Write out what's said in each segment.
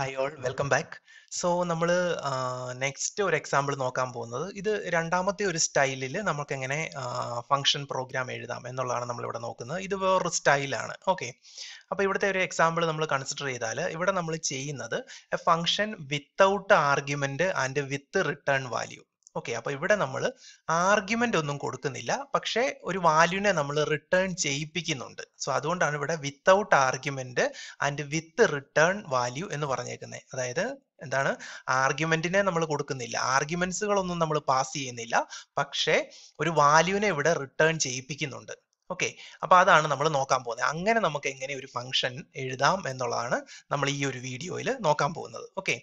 hi all welcome back so നമ്മൾ next ഒരു example നോക്കാൻ പോകുന്നത് ഇത് രണ്ടാമത്തെ ഒരു സ്റ്റൈലിൽ നമുക്ക് എങ്ങനെ ഫംഗ്ഷൻ പ്രോഗ്രാം എഴുതാം എന്നുള്ളതാണ് നമ്മളിവിടെ നോക്കുന്നത് ഇത് വേറൊരു സ്റ്റൈലാണ് ഓക്കെ അപ്പോൾ ഇവിടുത്തെ ഒരു എക്സാമ്പിൾ നമ്മൾ കൺസിഡർ ചെയ്താൽ ഇവിടെ നമ്മൾ ചെയ്യുന്നത് a function without argument and with return value okay അപ്പൊ ഇവിടെ നമ്മൾ ആർഗ്യുമെന്റ് ഒന്നും കൊടുക്കുന്നില്ല പക്ഷേ ഒരു വാല്യൂനെ നമ്മൾ റിട്ടേൺ ചെയ്യിപ്പിക്കുന്നുണ്ട് സോ അതുകൊണ്ടാണ് ഇവിടെ without argument and with return value എന്ന് പറഞ്ഞേക്കുന്നത് അതായത് എന്താണ് ആർഗ്യുമെന്റിനെ നമ്മൾ കൊടുക്കുന്നില്ല ആർഗ്യുമെന്റ്സുകളൊന്നും നമ്മൾ പാസ് ചെയ്യുന്നില്ല പക്ഷേ ഒരു വാല്യൂനെ ഇവിടെ റിട്ടേൺ ചെയ്യിപ്പിക്കുന്നുണ്ട് ഓക്കെ അപ്പൊ അതാണ് നമ്മൾ നോക്കാൻ പോകുന്നത് അങ്ങനെ നമുക്ക് എങ്ങനെ ഒരു ഫംഗ്ഷൻ എഴുതാം എന്നുള്ളതാണ് നമ്മൾ ഈ ഒരു വീഡിയോയിൽ നോക്കാൻ പോകുന്നത് ഓക്കെ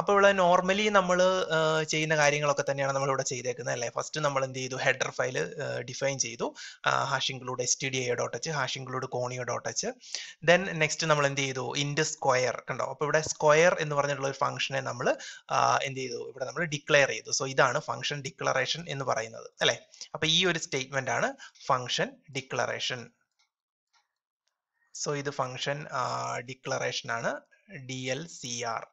അപ്പോൾ ഇവിടെ നോർമലി നമ്മൾ ചെയ്യുന്ന കാര്യങ്ങളൊക്കെ തന്നെയാണ് നമ്മൾ ഇവിടെ ചെയ്തേക്കുന്നത് അല്ലേ ഫസ്റ്റ് നമ്മൾ എന്ത് ചെയ്തു ഹെഡർ ഫയൽ ഡിഫൈൻ ചെയ്തു hash include include S T D A dot H hash include include conio dot H then next നമ്മൾ എന്ത് ചെയ്തു ഇൻഡ് സ്ക്വയർ കണ്ടോ അപ്പോൾ ഇവിടെ സ്ക്വയർ എന്ന് പറഞ്ഞിട്ടുള്ള ഒരു ഫംഗ്ഷനെ നമ്മൾ എന്ത് ചെയ്തു ഇവിടെ നമ്മൾ ഡിക്ലെയർ ചെയ്തു സോ ഇതാണ് ഫംഗ്ഷൻ ഡിക്ലറേഷൻ എന്ന് പറയുന്നത് അല്ലേ അപ്പോൾ ഈ ഒരു സ്റ്റേറ്റ്മെന്റ് ആണ് ഫംഗ്ഷൻ ഡിക്ലറേഷൻ സോ ഇത് ഫംഗ്ഷൻ ഡിക്ലറേഷൻ ആണ് D L C R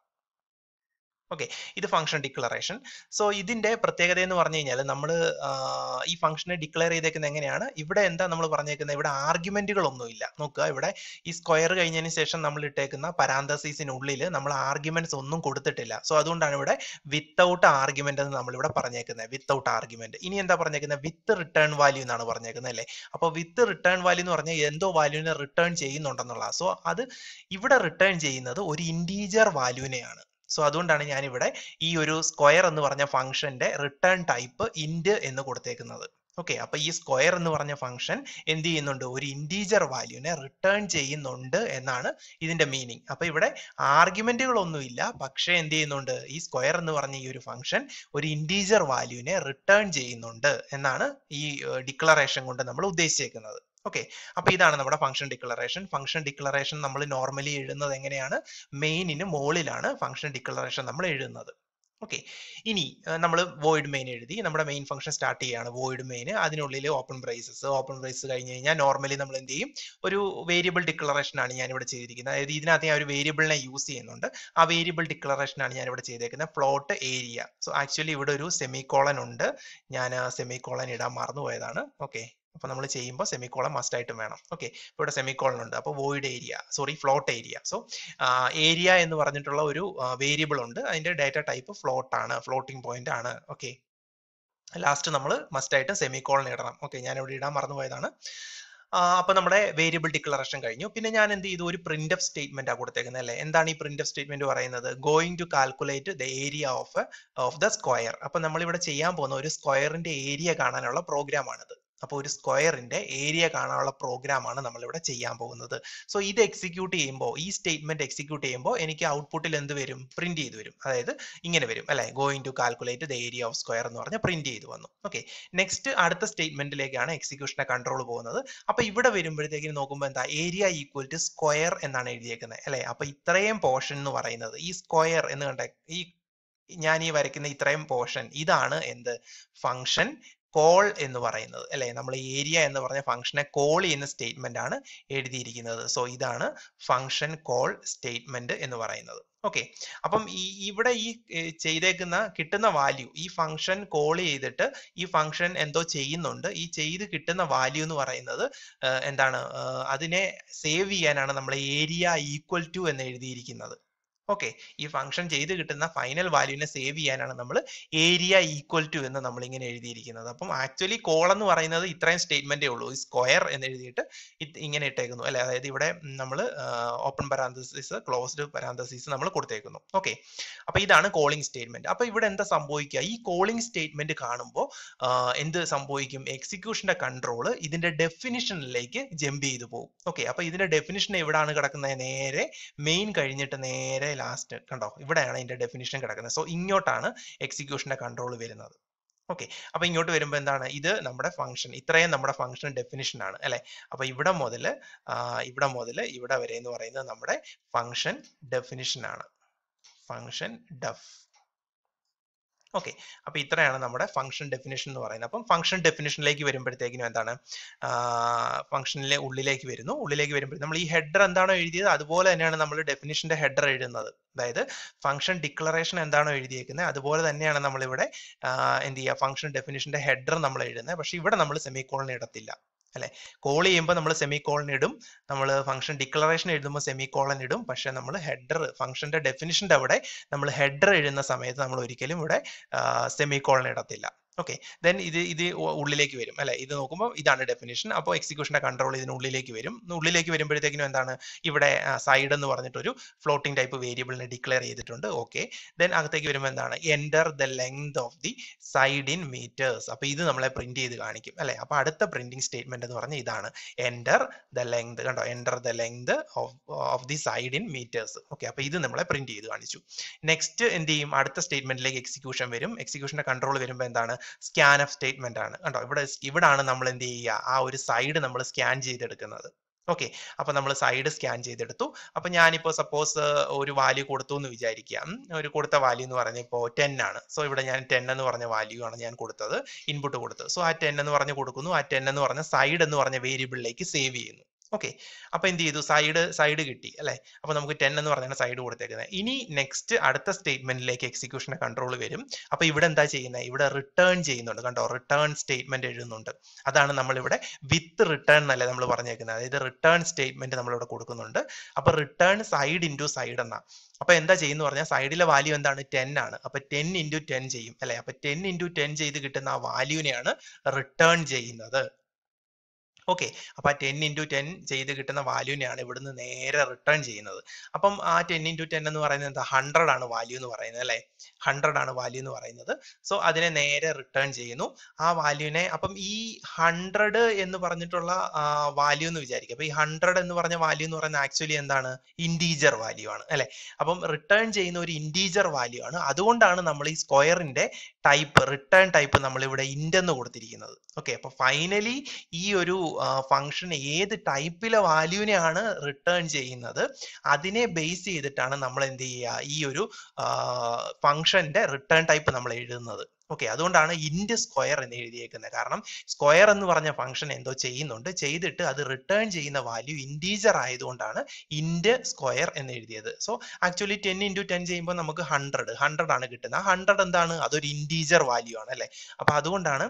okay ഇത് ഫംഗ്ഷൻ ഡിക്ലറേഷൻ സോ ഇതിന്റെ പ്രത്യേകത എന്ന് പറഞ്ഞു കഴിഞ്ഞാൽ നമ്മൾ ഈ ഫംഗ്ഷനെ ഡിക്ലെയർ ചെയ്തേക്കുന്നത് എങ്ങനെയാണ് ഇവിടെ എന്താ നമ്മൾ പറഞ്ഞേക്കുന്നത് ഇവിടെ ഇല്ല നോക്കുക ഇവിടെ ഈ സ്ക്വയർ കഴിഞ്ഞതിന് ശേഷം നമ്മൾ ഇട്ടേക്കുന്ന പരാന്തസീസിനുള്ളിൽ നമ്മൾ ആർഗ്യുമെന്റ്സ് ഒന്നും കൊടുത്തിട്ടില്ല സോ അതുകൊണ്ടാണ് ഇവിടെ വിത്തൗട്ട് ആർഗ്യുമെന്റ് എന്ന് നമ്മൾ ഇവിടെ പറഞ്ഞേക്കുന്നത് വിത്തൗട്ട് ആർഗ്യുമെന്റ് ഇനി എന്താ പറഞ്ഞേക്കുന്നത് വിത്ത് റിട്ടേൺ വാല്യൂ എന്നാണ് പറഞ്ഞേക്കുന്നത് അല്ലേ അപ്പോൾ വിത്ത് റിട്ടേൺ വാല്യൂ എന്ന് പറഞ്ഞാൽ എന്തോ വാല്യൂവിനെ റിട്ടേൺ ചെയ്യുന്നുണ്ടെന്നുള്ള സോ അത് ഇവിടെ റിട്ടേൺ ചെയ്യുന്നത് ഒരു ഇൻറ്റീജർ വാല്യൂവിനെയാണ് സോ അതുകൊണ്ടാണ് ഞാനിവിടെ ഈ ഒരു സ്ക്വയർ എന്ന് പറഞ്ഞ ഫംഗ്ഷന്റെ റിട്ടേൺ ടൈപ്പ് ഇൻഡ് എന്ന് കൊടുത്തേക്കുന്നത് ഓക്കെ അപ്പൊ ഈ സ്ക്വയർ എന്ന് പറഞ്ഞ ഫംഗ്ഷൻ എന്ത് ചെയ്യുന്നുണ്ട് ഒരു ഇൻഡീജർ വാല്യൂനെ റിട്ടേൺ ചെയ്യുന്നുണ്ട് എന്നാണ് ഇതിന്റെ മീനിങ് അപ്പൊ ഇവിടെ ആർഗ്യുമെന്റുകളൊന്നുമില്ല പക്ഷേ എന്ത് ചെയ്യുന്നുണ്ട് ഈ സ്ക്വയർ എന്ന് പറഞ്ഞ ഈ ഒരു ഫംഗ്ഷൻ ഒരു ഇൻഡീജർ വാല്യൂനെ റിട്ടേൺ ചെയ്യുന്നുണ്ട് എന്നാണ് ഈ ഡിക്ലറേഷൻ കൊണ്ട് നമ്മൾ ഉദ്ദേശിച്ചേക്കുന്നത് ഓക്കെ അപ്പൊ ഇതാണ് നമ്മുടെ ഫംഗ്ഷൻ ഡിക്ലറേഷൻ ഫംഗ്ഷൻ ഡിക്ലറേഷൻ നമ്മൾ നോർമലി എഴുതുന്നത് എങ്ങനെയാണ് മെയിനിന് മുകളിലാണ് ഫംഗ്ഷൻ ഡിക്ലറേഷൻ നമ്മൾ എഴുതുന്നത് ഓക്കെ ഇനി നമ്മൾ വോയിഡ് മെയിൻ എഴുതി നമ്മുടെ മെയിൻ ഫംഗ്ഷൻ സ്റ്റാർട്ട് ചെയ്യുകയാണ് വോയിഡ് മെയിൻ അതിനുള്ളിൽ ഓപ്പൺ പ്രൈസസ് ഓപ്പൺ പ്രൈസ് കഴിഞ്ഞ് കഴിഞ്ഞാൽ നോർമലി നമ്മൾ എന്ത് ചെയ്യും ഒരു വേരിയബിൾ ഡിക്ലറേഷൻ ആണ് ഞാൻ ഇവിടെ ചെയ്തിരിക്കുന്നത് അതായത് ഇതിനകത്ത് ഞാൻ ഒരു വേരിയബിളിനെ യൂസ് ചെയ്യുന്നുണ്ട് ആ വേരിയബിൾ ഡിക്ലറേഷൻ ആണ് ഞാൻ ഇവിടെ ചെയ്തേക്കുന്നത് പ്ലോട്ട് ഏരിയ സോ ആക്ച്വലി ഇവിടെ ഒരു സെമി കോളൻ ഉണ്ട് ഞാൻ സെമി കോളൻ ഇടാൻ മറന്നുപോയതാണ് ഓക്കെ അപ്പോൾ നമ്മൾ ചെയ്യുമ്പോൾ സെമിക്കോളം മസ്റ്റ് ആയിട്ടും വേണം ഓക്കെ ഇപ്പൊ ഇവിടെ സെമിക്കോളൻ ഉണ്ട് അപ്പോൾ void area sorry float area so area എന്ന് പറഞ്ഞിട്ടുള്ള ഒരു വേരിയബിൾ ഉണ്ട് അതിന്റെ ഡാറ്റ ടൈപ്പ് ഫ്ലോട്ട് ആണ് ഫ്ലോട്ടിംഗ് പോയിന്റ് ആണ് ഓക്കെ ലാസ്റ്റ് നമ്മൾ മസ്റ്റ് ആയിട്ട് സെമിക്കോളൻ ഇടണം ഓക്കെ ഞാൻ ഇവിടെ ഇടാൻ മറന്നുപോയതാണ് അപ്പൊ നമ്മുടെ വേരിയബിൾ ഡിക്ലറേഷൻ കഴിഞ്ഞു പിന്നെ ഞാൻ എന്ത് ചെയ്തു ഒരു പ്രിന്റ് ഓഫ് സ്റ്റേറ്റ്മെന്റ് ആ കൊടുത്തേക്കുന്നത് അല്ലെ എന്താണ് ഈ പ്രിന്റ് ഓഫ് സ്റ്റേറ്റ്മെന്റ് പറയുന്നത് going to calculate the area of of the square അപ്പൊ നമ്മൾ ഇവിടെ ചെയ്യാൻ പോകുന്ന ഒരു സ്ക്വയറിന്റെ ഏരിയ കാണാനുള്ള പ്രോഗ്രാം ആണിത് അപ്പോൾ ഒരു സ്ക്വയറിന്റെ ഏരിയ കാണാനുള്ള പ്രോഗ്രാമാണ് നമ്മൾ ഇവിടെ ചെയ്യാൻ പോകുന്നത് സോ ഇത് എക്സിക്യൂട്ട് ചെയ്യുമ്പോൾ ഈ സ്റ്റേറ്റ്മെന്റ് എക്സിക്യൂട്ട് ചെയ്യുമ്പോൾ എനിക്ക് ഔട്ട്പുട്ടിൽ എന്ത് വരും പ്രിൻറ്റ് ചെയ്ത് വരും അതായത് ഇങ്ങനെ വരും അല്ലെ going to calculate the area of square എന്ന് പറഞ്ഞ് പ്രിൻറ്റ് ചെയ്ത് വന്നു ഓക്കെ നെക്സ്റ്റ് അടുത്ത സ്റ്റേറ്റ്മെന്റിലേക്കാണ് എക്സിക്യൂഷനെ കൺട്രോൾ പോകുന്നത് അപ്പോൾ ഇവിടെ വരുമ്പോഴത്തേക്കും നോക്കുമ്പോൾ എന്താ ഏരിയ ഈക്വൽ ടു സ്ക്വയർ എന്നാണ് എഴുതിയേക്കുന്നത് അല്ലേ അപ്പോൾ ഇത്രയും പോർഷൻ എന്ന് പറയുന്നത് ഈ സ്ക്വയർ എന്ന് കണ്ട ഈ ഞാൻ ഈ വരയ്ക്കുന്ന ഇത്രയും പോർഷൻ ഇതാണ് എന്ത് ഫംഗ്ഷൻ കോൾ എന്ന് പറയുന്നത് അല്ലെ നമ്മൾ ഏരിയ എന്ന് പറഞ്ഞ ഫംഗ്ഷനെ കോൾ ചെയ്യുന്ന സ്റ്റേറ്റ്മെന്റ് ആണ് എഴുതിയിരിക്കുന്നത് സോ ഇതാണ് ഫംഗ്ഷൻ കോൾ സ്റ്റേറ്റ്മെന്റ് എന്ന് പറയുന്നത് ഓക്കെ അപ്പം ഈ ഇവിടെ ഈ ചെയ്തേക്കുന്ന കിട്ടുന്ന വാല്യൂ ഈ ഫംഗ്ഷൻ കോൾ ചെയ്തിട്ട് ഈ ഫംഗ്ഷൻ എന്തോ ചെയ്യുന്നുണ്ട് ഈ ചെയ്ത് കിട്ടുന്ന വാല്യൂ എന്ന് പറയുന്നത് എന്താണ് അതിനെ സേവ് ചെയ്യാനാണ് നമ്മൾ ഏരിയ ഈക്വൽ ടു എന്ന് എഴുതിയിരിക്കുന്നത് ഓക്കെ ഈ ഫംഗ്ഷൻ ചെയ്ത് കിട്ടുന്ന ഫൈനൽ വാല്യൂവിനെ സേവ് ചെയ്യാനാണ് നമ്മൾ ഏരിയ ഈക്വൽ ടു എന്ന് നമ്മൾ ഇങ്ങനെ എഴുതിയിരിക്കുന്നത് അപ്പം ആക്ച്വലി കോൾ എന്ന് പറയുന്നത് ഇത്രയും സ്റ്റേറ്റ്മെന്റേ ഉള്ളൂ സ്ക്വയർ എന്ന് എഴുതിയിട്ട് ഇങ്ങനെ ഇട്ടേക്കുന്നു അല്ലെ അതായത് ഇവിടെ നമ്മൾ ഓപ്പൺ പരാന്തസിസ് ക്ലോസ്ഡ് പരാന്തസിസ് നമ്മൾ കൊടുത്തേക്കുന്നു ഓക്കെ അപ്പൊ ഇതാണ് കോളിംഗ് സ്റ്റേറ്റ്മെന്റ് അപ്പൊ ഇവിടെ എന്താ സംഭവിക്കുക ഈ കോളിംഗ് സ്റ്റേറ്റ്മെന്റ് കാണുമ്പോൾ എന്ത് സംഭവിക്കും എക്സിക്യൂഷന്റെ കൺട്രോൾ ഇതിന്റെ ഡെഫിനിഷനിലേക്ക് ജമ്പ് ചെയ്തു പോകും ഓക്കെ അപ്പൊ ഇതിന്റെ ഡെഫിനിഷൻ എവിടെയാണ് കിടക്കുന്നത് നേരെ മെയിൻ കഴിഞ്ഞിട്ട് നേരെ ലാസ്റ്റ് കണ്ടോ ഇവിടെയാണ് ഇതിന്റെ ഡെഫിനിഷൻ കിടക്കുന്നത് സോ ഇങ്ങോട്ടാണ് എക്സിക്യൂഷന്റെ കൺട്രോൾ വരുന്നത് ഓക്കെ അപ്പൊ ഇങ്ങോട്ട് വരുമ്പോൾ എന്താണ് ഇത് നമ്മുടെ ഫംഗ്ഷൻ ഇത്രയും നമ്മുടെ ഫംഗ്ഷൻ ഡെഫിനിഷൻ ആണ് അല്ലെ അപ്പൊ ഇവിടെ മുതൽ ഇവിടെ മുതൽ ഇവിടെ വരെ എന്ന് പറയുന്നത് നമ്മുടെ ഫംഗ്ഷൻ ഡെഫിനിഷൻ ആണ് ഫംഗ്ഷൻ ഡെഫ് ഓക്കെ അപ്പൊ ഇത്രയാണ് നമ്മുടെ ഫംഗ്ഷൻ ഡെഫിനേഷൻ എന്ന് പറയുന്നത് അപ്പം ഫംഗ്ഷൻ ഡെഫിനേഷനിലേക്ക് വരുമ്പോഴത്തേക്കിനും എന്താണ് ഫംഗ്ഷനിലെ ഉള്ളിലേക്ക് വരുന്നു ഉള്ളിലേക്ക് വരുമ്പോൾ നമ്മൾ ഈ ഹെഡർ എന്താണോ എഴുതിയത് അതുപോലെ തന്നെയാണ് നമ്മൾ ഡെഫിനേഷന്റെ ഹെഡർ എഴുതുന്നത് അതായത് ഫംഗ്ഷൻ ഡിക്ലറേഷൻ എന്താണോ എഴുതിയേക്കുന്നത് അതുപോലെ തന്നെയാണ് നമ്മളിവിടെ എന്ത് ചെയ്യുക ഫംഗ്ഷൻ ഡെഫിനേഷന്റെ ഹെഡർ നമ്മൾ എഴുതുന്നത് പക്ഷെ ഇവിടെ നമ്മൾ സെമിക്കോളിന് ഇടത്തില്ല അല്ലെ കോൾ ചെയ്യുമ്പോൾ നമ്മൾ സെമി കോളൻ ഇടും നമ്മൾ ഫംഗ്ഷൻ ഡിക്ലറേഷൻ എഴുതുമ്പോൾ സെമി കോളൻ ഇടും പക്ഷെ നമ്മൾ ഹെഡർ ഫംഗ്ഷന്റെ ഡെഫിനിഷന്റെ അവിടെ നമ്മൾ ഹെഡർ എഴുതുന്ന സമയത്ത് നമ്മൾ ഒരിക്കലും ഇവിടെ സെമി കോളൻ ഇടത്തില്ല ഓക്കെ ദെൻ ഇത് ഇത് ഉള്ളിലേക്ക് വരും അല്ലെ ഇത് നോക്കുമ്പോൾ ഇതാണ് ഡെഫിനേഷൻ അപ്പോൾ എക്സിക്യൂഷന്റെ കൺട്രോൾ ഇതിന് ഉള്ളിലേക്ക് വരും ഉള്ളിലേക്ക് വരുമ്പോഴത്തേക്കിനും എന്താണ് ഇവിടെ സൈഡ് എന്ന് പറഞ്ഞിട്ടൊരു ഫ്ലോട്ടിംഗ് ടൈപ്പ് വേരിയബിളിനെ ഡിക്ലെയർ ചെയ്തിട്ടുണ്ട് ഓക്കെ ദെൻ അകത്തേക്ക് വരുമ്പോൾ എന്താണ് enter the length of the side in metres അപ്പോൾ ഇത് നമ്മളെ പ്രിന്റ് ചെയ്ത് കാണിക്കും അല്ലെ അപ്പോൾ അടുത്ത പ്രിന്റിംഗ് സ്റ്റേറ്റ്മെന്റ് എന്ന് പറഞ്ഞാൽ ഇതാണ് എൻറ്റർ ദ ലെങ്ത് കണ്ടോ enter the length of the side in metres okay അപ്പോൾ ഇത് നമ്മളെ പ്രിന്റ് ചെയ്ത് കാണിച്ചു നെക്സ്റ്റ് എന്ത് ചെയ്യും അടുത്ത സ്റ്റേറ്റ്മെന്റിലേക്ക് എക്സിക്യൂഷൻ വരും എക്സിക്യൂഷന്റെ കൺട്രോൾ വരുമ്പോൾ എന്താണ് സ്കാൻ ഓഫ് സ്റ്റേറ്റ്മെന്റ് ആണ് കണ്ടോ ഇവിടെ ഇവിടാണ് നമ്മൾ എന്ത് ചെയ്യുക ആ ഒരു സൈഡ് നമ്മൾ സ്കാൻ ചെയ്തെടുക്കുന്നത് ഓക്കെ അപ്പൊ നമ്മൾ സൈഡ് സ്കാൻ ചെയ്തെടുത്തു അപ്പൊ ഞാനിപ്പോ സപ്പോസ് ഒരു വാല്യൂ കൊടുത്തു എന്ന് വിചാരിക്കുക ഒരു കൊടുത്ത വാല്യൂ എന്ന് ഇപ്പോ ടെൻ ആണ് സോ ഇവിടെ ഞാൻ ടെൻ എന്ന് പറഞ്ഞ വാല്യൂ ആണ് ഞാൻ കൊടുത്തത് ഇൻപുട്ട് കൊടുത്തത് സോ ആ ടെൻ എന്ന് പറഞ്ഞ് കൊടുക്കുന്നു ആ ടെൻ എന്ന് പറഞ്ഞ സൈഡ് എന്ന് പറഞ്ഞ വേരിയബിളിലേക്ക് സേവ് ചെയ്യുന്നു ഓക്കെ അപ്പൊ എന്ത് ചെയ്തു സൈഡ് സൈഡ് കിട്ടി അല്ലെ അപ്പൊ നമുക്ക് ടെൻ എന്ന് പറഞ്ഞാണ് സൈഡ് കൊടുത്തേക്കുന്നത് ഇനി നെക്സ്റ്റ് അടുത്ത സ്റ്റേറ്റ്മെന്റിലേക്ക് എക്സിക്യൂഷന്റെ കൺട്രോൾ വരും അപ്പൊ ഇവിടെ എന്താ ചെയ്യുന്നത് ഇവിടെ റിട്ടേൺ ചെയ്യുന്നുണ്ട് കണ്ടോ റിട്ടേൺ സ്റ്റേറ്റ്മെന്റ് എഴുതുന്നുണ്ട് അതാണ് നമ്മൾ ഇവിടെ വിത്ത് റിട്ടേൺ എന്നല്ലേ നമ്മൾ പറഞ്ഞേക്കുന്നത് അതായത് റിട്ടേൺ സ്റ്റേറ്റ്മെന്റ് നമ്മളിവിടെ കൊടുക്കുന്നുണ്ട് അപ്പൊ റിട്ടേൺ സൈഡ് ഇൻറ്റു സൈഡ് എന്നാ അപ്പൊ എന്താ ചെയ്യുന്ന പറഞ്ഞാൽ സൈഡിലെ വാല്യൂ എന്താണ് ടെൻ ആണ് അപ്പൊ ടെൻ ഇൻറ്റു ടെൻ ചെയ്യും അല്ലെ അപ്പൊ ടെൻ ഇൻറ്റു ടെൻ ചെയ്ത് കിട്ടുന്ന ആ വാല്യൂനെയാണ് റിട്ടേൺ ചെയ്യുന്നത് ഓക്കെ അപ്പൊ ആ ടെൻ ഇൻറ്റു ടെൻ ചെയ്ത് കിട്ടുന്ന വാല്യൂനെയാണ് ഇവിടുന്ന് നേരെ റിട്ടേൺ ചെയ്യുന്നത് അപ്പം ആ ടെൻ ഇൻറ്റു ടെൻ എന്ന് പറയുന്നത് എന്താ ഹൺഡ്രഡ് ആണ് വാല്യൂ എന്ന് പറയുന്നത് അല്ലെ ഹൺഡ്രഡ് ആണ് വാല്യൂ എന്ന് പറയുന്നത് സോ അതിനെ നേരെ റിട്ടേൺ ചെയ്യുന്നു ആ വാല്യൂനെ അപ്പം ഈ ഹൺഡ്രഡ് എന്ന് പറഞ്ഞിട്ടുള്ള വാല്യൂ എന്ന് വിചാരിക്കും അപ്പൊ ഈ ഹൺഡ്രഡ് എന്ന് പറഞ്ഞ വാല്യൂ എന്ന് പറയുന്നത് ആക്ച്വലി എന്താണ് ഇൻഡീജർ വാല്യൂ ആണ് അല്ലെ അപ്പം റിട്ടേൺ ചെയ്യുന്ന ഒരു ഇൻഡീജർ വാല്യൂ ആണ് അതുകൊണ്ടാണ് നമ്മൾ ഈ സ്ക്വയറിന്റെ ടൈപ്പ് റിട്ടേൺ ടൈപ്പ് നമ്മൾ ഇവിടെ ഇൻഡ് എന്ന് കൊടുത്തിരിക്കുന്നത് ഓക്കെ അപ്പൊ ഫൈനലി ഈ ഒരു ഫംഗ്ഷൻ ഏത് ടൈപ്പിലെ വാല്യൂവിനെയാണ് റിട്ടേൺ ചെയ്യുന്നത് അതിനെ ബേസ് ചെയ്തിട്ടാണ് നമ്മൾ എന്ത് ചെയ്യുക ഈ ഒരു ഫംഗ്ഷന്റെ റിട്ടേൺ ടൈപ്പ് നമ്മൾ എഴുതുന്നത് ഓക്കെ അതുകൊണ്ടാണ് ഇൻഡ് സ്ക്വയർ എന്ന് എഴുതിയേക്കുന്നത് കാരണം സ്ക്വയർ എന്ന് പറഞ്ഞ ഫംഗ്ഷൻ എന്തോ ചെയ്യുന്നുണ്ട് ചെയ്തിട്ട് അത് റിട്ടേൺ ചെയ്യുന്ന വാല്യൂ ഇൻഡീജർ ആയതുകൊണ്ടാണ് ഇൻഡ് സ്ക്വയർ എന്ന് എഴുതിയത് so actually ten into ten ചെയ്യുമ്പോൾ നമുക്ക് ഹൺഡ്രഡ് ഹൺഡ്രഡ് ആണ് കിട്ടുന്നത് ആ ഹൺഡ്രഡ് എന്താണ് അതൊരു ഇൻഡീജർ വാല്യൂ ആണ് അല്ലേ അപ്പോൾ അതുകൊണ്ടാണ്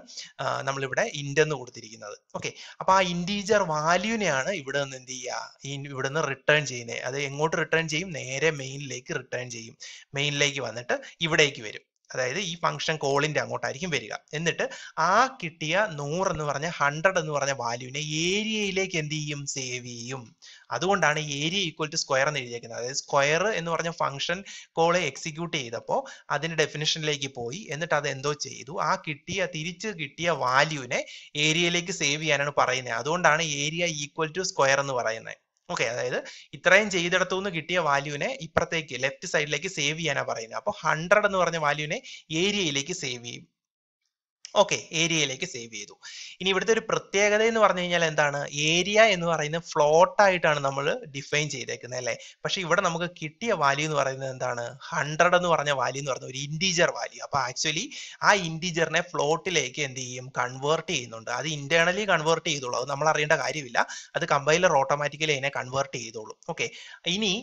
നമ്മളിവിടെ ഇൻഡ് എന്ന് കൊടുത്തിരിക്കുന്നത് ഓക്കെ അപ്പോൾ ആ ഇൻഡീജർ വാല്യൂവിനെയാണ് ഇവിടെ നിന്ന് എന്ത് ചെയ്യുക ഇവിടെ നിന്ന് റിട്ടേൺ ചെയ്യുന്നത് അത് എങ്ങോട്ട് റിട്ടേൺ ചെയ്യും നേരെ മെയിനിലേക്ക് റിട്ടേൺ ചെയ്യും മെയിനിലേക്ക് വന്നിട്ട് ഇവിടേക്ക് വരും അതായത് ഈ ഫംഗ്ഷൻ കോളിന്റെ അങ്ങോട്ടായിരിക്കും വരിക എന്നിട്ട് ആ കിട്ടിയ നൂറ് എന്ന് പറഞ്ഞ ഹൺഡ്രഡ് എന്ന് പറഞ്ഞ വാല്യൂവിനെ ഏരിയയിലേക്ക് എന്ത് ചെയ്യും സേവ് ചെയ്യും അതുകൊണ്ടാണ് ഏരിയ ഈക്വൽ ടു സ്ക്വയർ എന്ന് എഴുതിയിരിക്കുന്നത് അതായത് സ്ക്വയർ എന്ന് പറഞ്ഞ ഫംഗ്ഷൻ കോളെ എക്സിക്യൂട്ട് ചെയ്തപ്പോൾ അതിന്റെ ഡെഫിനിഷനിലേക്ക് പോയി എന്നിട്ട് അത് എന്തോ ചെയ്തു ആ കിട്ടിയ തിരിച്ച് കിട്ടിയ വാല്യൂവിനെ ഏരിയയിലേക്ക് സേവ് ചെയ്യാനാണ് പറയുന്നത് അതുകൊണ്ടാണ് ഏരിയ ഈക്വൽ ടു സ്ക്വയർ എന്ന് പറയുന്നത് ഓക്കെ അതായത് ഇത്രയും ചെയ്തെടുത്തു നിന്ന് കിട്ടിയ വാല്യൂനെ ഇപ്പുറത്തേക്ക് ലെഫ്റ്റ് സൈഡിലേക്ക് സേവ് ചെയ്യാനാണ് പറയുന്നത് അപ്പോൾ ഹൺഡ്രഡ് എന്ന് പറഞ്ഞ വാല്യൂനെ ഏരിയയിലേക്ക് സേവ് ചെയ്യും ഓക്കെ ഏരിയയിലേക്ക് സേവ് ചെയ്തു ഇനി ഇവിടുത്തെ ഒരു പ്രത്യേകത എന്ന് പറഞ്ഞു കഴിഞ്ഞാൽ എന്താണ് ഏരിയ എന്ന് പറയുന്ന ഫ്ലോട്ട് ആയിട്ടാണ് നമ്മൾ ഡിഫൈൻ ചെയ്തേക്കുന്നത് അല്ലേ പക്ഷെ ഇവിടെ നമുക്ക് കിട്ടിയ വാല്യൂ എന്ന് പറയുന്നത് എന്താണ് ഹൺഡ്രഡ് എന്ന് പറഞ്ഞ വാല്യൂ എന്ന് പറഞ്ഞ ഒരു ഇൻറ്റീജർ വാല്യൂ അപ്പൊ ആക്ച്വലി ആ ഇൻറ്റീജറിനെ ഫ്ലോട്ടിലേക്ക് എന്ത് ചെയ്യും കൺവേർട്ട് ചെയ്യുന്നുണ്ട് അത് ഇന്റേണലി കൺവേർട്ട് ചെയ്തോളൂ അത് നമ്മൾ അറിയേണ്ട കാര്യമില്ല അത് കമ്പൈലർ ഓട്ടോമാറ്റിക്കലി അതിനെ കൺവേർട്ട് ചെയ്തോളൂ ഓക്കെ ഇനി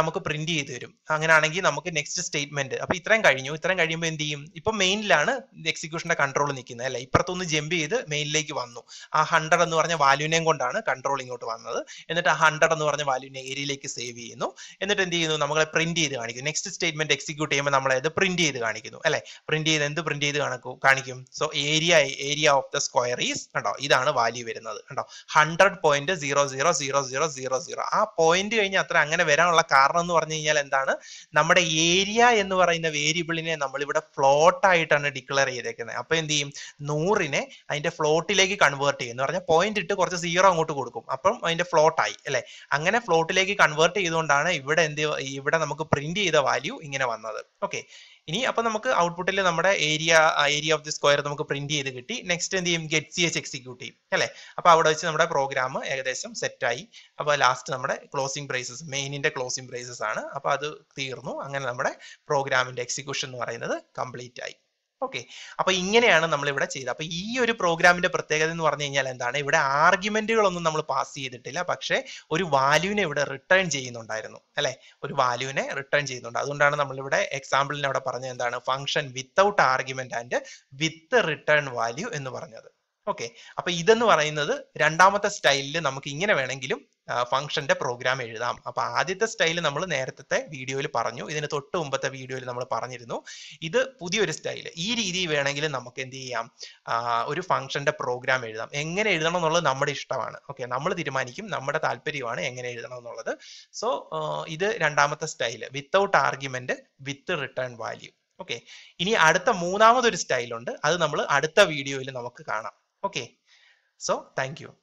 നമുക്ക് പ്രിന്റ് ചെയ്ത് തരും അങ്ങനെയാണെങ്കിൽ നമുക്ക് നെക്സ്റ്റ് സ്റ്റേറ്റ്മെന്റ് അപ്പൊ ഇത്രയും കഴിഞ്ഞു ഇത്രയും കഴിയുമ്പോൾ എന്ത് ചെയ്യും ഇപ്പൊ മെയിനിലാണ് ഇതിലാണ് എക്സിക്യൂഷന്റെ കൺട്രോൾ നിൽക്കുന്നത് അല്ലെ ഇപ്പുറത്തൊന്ന് ജമ്പ് ചെയ്ത് മെയിനിലേക്ക് വന്നു ആ ഹൺഡ്രഡ് എന്ന് പറഞ്ഞ വാല്യൂനെയും കൊണ്ടാണ് കൺട്രോൾ ഇങ്ങോട്ട് വന്നത് എന്നിട്ട് ആ ഹൺഡ്രഡ് എന്ന് പറഞ്ഞ വാല്യൂനെ ഏരിയയിലേക്ക് സേവ് ചെയ്യുന്നു എന്നിട്ട് എന്ത് ചെയ്യുന്നു നമ്മളെ പ്രിന്റ് ചെയ്ത് കാണിക്കും നെക്സ്റ്റ് സ്റ്റേറ്റ്മെന്റ് എക്സിക്യൂട്ട് ചെയ്യുമ്പോൾ നമ്മളെ അത് പ്രിന്റ് ചെയ്ത് കാണിക്കുന്നു അല്ലെ പ്രിന്റ് ചെയ്ത് എന്ത് പ്രിന്റ് ചെയ്ത് കാണിക്കും കാണിക്കും so area area of the square is കണ്ടോ ഇതാണ് വാല്യൂ വരുന്നത് കണ്ടോ hundred point zero zero zero zero zero zero ആ പോയിന്റ് കഴിഞ്ഞ് അത്ര അങ്ങനെ വരാനുള്ള കാരണം എന്ന് പറഞ്ഞു കഴിഞ്ഞാൽ എന്താണ് നമ്മുടെ ഏരിയ എന്ന് പറയുന്ന വേരിയബിളിനെ നമ്മൾ ഇവിടെ ഫ്ലോട്ട് ആയിട്ടാണ് ആണ് ഡിക്ലെയർ ചെയ്തേക്കുന്നത് അപ്പൊ എന്ത് ചെയ്യും നൂറിനെ അതിന്റെ ഫ്ലോട്ടിലേക്ക് കൺവേർട്ട് ചെയ്യും എന്ന് പറഞ്ഞാൽ പോയിന്റ് ഇട്ട് കുറച്ച് സീറോ അങ്ങോട്ട് കൊടുക്കും അപ്പം അതിന്റെ ഫ്ലോട്ടായി അല്ലെ അങ്ങനെ ഫ്ലോട്ടിലേക്ക് കൺവേർട്ട് ചെയ്തുകൊണ്ടാണ് ഇവിടെ എന്ത് ഇവിടെ നമുക്ക് പ്രിന്റ് ചെയ്ത വാല്യൂ ഇങ്ങനെ വന്നത് ഓക്കെ ഇനി അപ്പൊ നമുക്ക് ഔട്ട്പുട്ടിൽ നമ്മുടെ area area of the square നമുക്ക് പ്രിന്റ് ചെയ്ത് കിട്ടി നെക്സ്റ്റ് എന്ത് ചെയ്യും ഗെറ്റ് സി എച്ച് എക്സിക്യൂട്ട് ചെയ്യും അല്ലെ അപ്പൊ അവിടെ വെച്ച് നമ്മുടെ പ്രോഗ്രാം ഏകദേശം സെറ്റായി അപ്പൊ ലാസ്റ്റ് നമ്മുടെ ക്ലോസിംഗ് പ്രൈസസ് മെയിനിന്റെ ക്ലോസിംഗ് പ്രൈസസ് ആണ് അപ്പൊ അത് തീർന്നു അങ്ങനെ നമ്മുടെ പ്രോഗ്രാമിന്റെ എക്സിക്യൂഷൻ എന്ന് പറയുന്നത് കംപ്ലീറ്റ് ആയി ഓക്കെ അപ്പൊ ഇങ്ങനെയാണ് നമ്മൾ ഇവിടെ ചെയ്തത് അപ്പൊ ഈ ഒരു പ്രോഗ്രാമിന്റെ പ്രത്യേകത എന്ന് പറഞ്ഞു കഴിഞ്ഞാൽ എന്താണ് ഇവിടെ ആർഗ്യുമെന്റുകളൊന്നും നമ്മൾ പാസ് ചെയ്തിട്ടില്ല പക്ഷേ ഒരു വാല്യൂവിനെ ഇവിടെ റിട്ടേൺ ചെയ്യുന്നുണ്ടായിരുന്നു അല്ലെ ഒരു വാല്യൂവിനെ റിട്ടേൺ ചെയ്യുന്നുണ്ട് അതുകൊണ്ടാണ് നമ്മൾ ഇവിടെ എക്സാമ്പിളിന് അവിടെ പറഞ്ഞത് എന്താണ് function without argument and with return value എന്ന് പറഞ്ഞത് ഓക്കെ അപ്പൊ ഇതെന്ന് പറയുന്നത് രണ്ടാമത്തെ സ്റ്റൈലിൽ നമുക്ക് ഇങ്ങനെ വേണമെങ്കിലും ഫംഗ്ഷന്റെ പ്രോഗ്രാം എഴുതാം അപ്പൊ ആദ്യത്തെ സ്റ്റൈൽ നമ്മൾ നേരത്തെ വീഡിയോയിൽ പറഞ്ഞു ഇതിന് തൊട്ട് മുമ്പത്തെ വീഡിയോയിൽ നമ്മൾ പറഞ്ഞിരുന്നു ഇത് പുതിയൊരു സ്റ്റൈൽ ഈ രീതി വേണമെങ്കിൽ നമുക്ക് എന്ത് ചെയ്യാം ഒരു ഫംഗ്ഷന്റെ പ്രോഗ്രാം എഴുതാം എങ്ങനെ എഴുതണം എന്നുള്ളത് നമ്മുടെ ഇഷ്ടമാണ് ഓക്കെ നമ്മൾ തീരുമാനിക്കും നമ്മുടെ താല്പര്യമാണ് എങ്ങനെ എഴുതണം എന്നുള്ളത് സോ ഇത് രണ്ടാമത്തെ style without argument with return value okay ഇനി അടുത്ത മൂന്നാമതൊരു സ്റ്റൈലുണ്ട് അത് നമ്മൾ അടുത്ത വീഡിയോയിൽ നമുക്ക് കാണാം ഓക്കെ സോ താങ്ക്